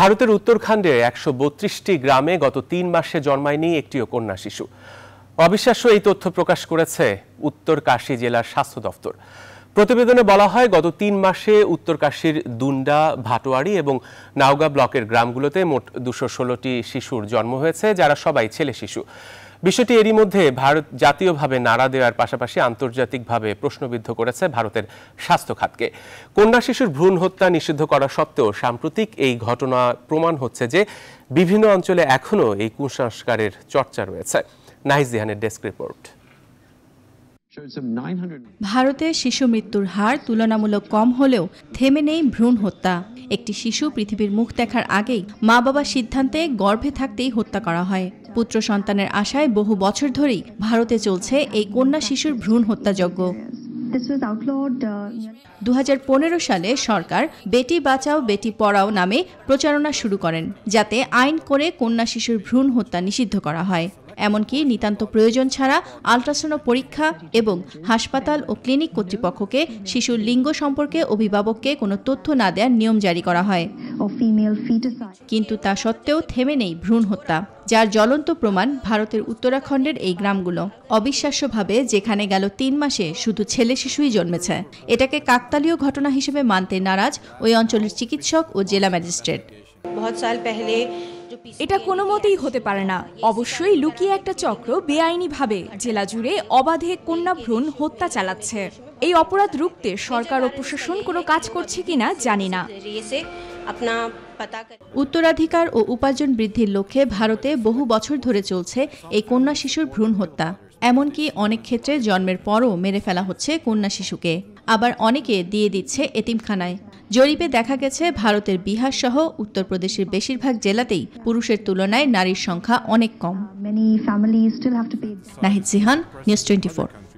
ভারতের উত্তরখণ্ডে একশো বত্রিশটি গ্রামে গত তিন মাসে জন্মায়নি একটিও কন্যা শিশু অবিশ্বাস্য এই তথ্য প্রকাশ করেছে উত্তর কাশী জেলার স্বাস্থ্য দফতর প্রতিবেদনে বলা হয় গত তিন মাসে উত্তরকাশীর দুন্ডা ভাটোয়ারি এবং নাওগা ব্লকের গ্রামগুলোতে মোট দুশো ষোলোটি শিশুর জন্ম হয়েছে যারা সবাই ছেলে শিশু বিষয়টি এরই মধ্যে ভারত জাতীয়ভাবে নাড়া দেওয়ার পাশাপাশি আন্তর্জাতিকভাবে প্রশ্নবিদ্ধ করেছে ভারতের স্বাস্থ্য খাতকে কন্যা শিশুর ভ্রূণ হত্যা নিষিদ্ধ করা সত্ত্বেও সাম্প্রতিক এই ঘটনা প্রমাণ হচ্ছে যে বিভিন্ন অঞ্চলে এখনও এই কুসংস্কারের চর্চা রয়েছে নাহিজ জিহানের ডেস্ক রিপোর্ট ভারতে শিশু মৃত্যুর হার তুলনামূলক কম হলেও থেমে নেই ভ্রূণ হত্যা একটি শিশু পৃথিবীর মুখ দেখার আগেই মা বাবার সিদ্ধান্তে গর্ভে থাকতেই হত্যা করা হয় পুত্র সন্তানের আশায় বহু বছর ধরেই ভারতে চলছে এই কন্যা শিশুর ভ্রূণ হত্যাযজ্ঞ uh, দু হাজার সালে সরকার বেটি বাঁচাও বেটি পড়াও নামে প্রচারণা শুরু করেন যাতে আইন করে কন্যা শিশুর ভ্রূণ হত্যা নিষিদ্ধ করা হয় এমনকি নিতান্ত প্রয়োজন ছাড়া আলট্রাসোনো পরীক্ষা এবং হাসপাতাল ও ক্লিনিক কর্তৃপক্ষকে শিশুর লিঙ্গ সম্পর্কে অভিভাবককে কোনো তথ্য না দেওয়ার নিয়ম জারি করা হয় কিন্তু তা সত্ত্বেও থেমে নেই ভ্রূণ হত্যা যার জ্বলন্ত প্রমাণ ভারতের উত্তরাখণ্ডের এই গ্রামগুলো অবিশ্বাস্যভাবে যেখানে গেল তিন মাসে শুধু ছেলে শিশুই জন্মেছে এটাকে কাকতালীয় ঘটনা হিসেবে মানতে নারাজ ওই অঞ্চলের চিকিৎসক ও জেলা ম্যাজিস্ট্রেট এটা কোনো মতেই হতে পারে না অবশ্যই লুকিয়ে একটা চক্র বেআইনিভাবে জেলা জুড়ে অবাধে কন্যা ভ্রূণ হত্যা চালাচ্ছে এই অপরাধ রুখতে সরকার ও প্রশাসন কোনো কাজ করছে কিনা জানি না আপনা উত্তরাধিকার ও উপার্জন বৃদ্ধির লক্ষ্যে ভারতে বহু বছর ধরে চলছে এই কন্যা শিশুর ভ্রূণ হত্যা এমনকি অনেক ক্ষেত্রে জন্মের পরও মেরে ফেলা হচ্ছে কন্যা শিশুকে আবার অনেকে দিয়ে দিচ্ছে এতিমখানায় জরিপে দেখা গেছে ভারতের বিহার সহ উত্তরপ্রদেশের বেশিরভাগ জেলাতেই পুরুষের তুলনায় নারীর সংখ্যা অনেক কম নাহিদ সিহান নিউজ টোয়েন্টি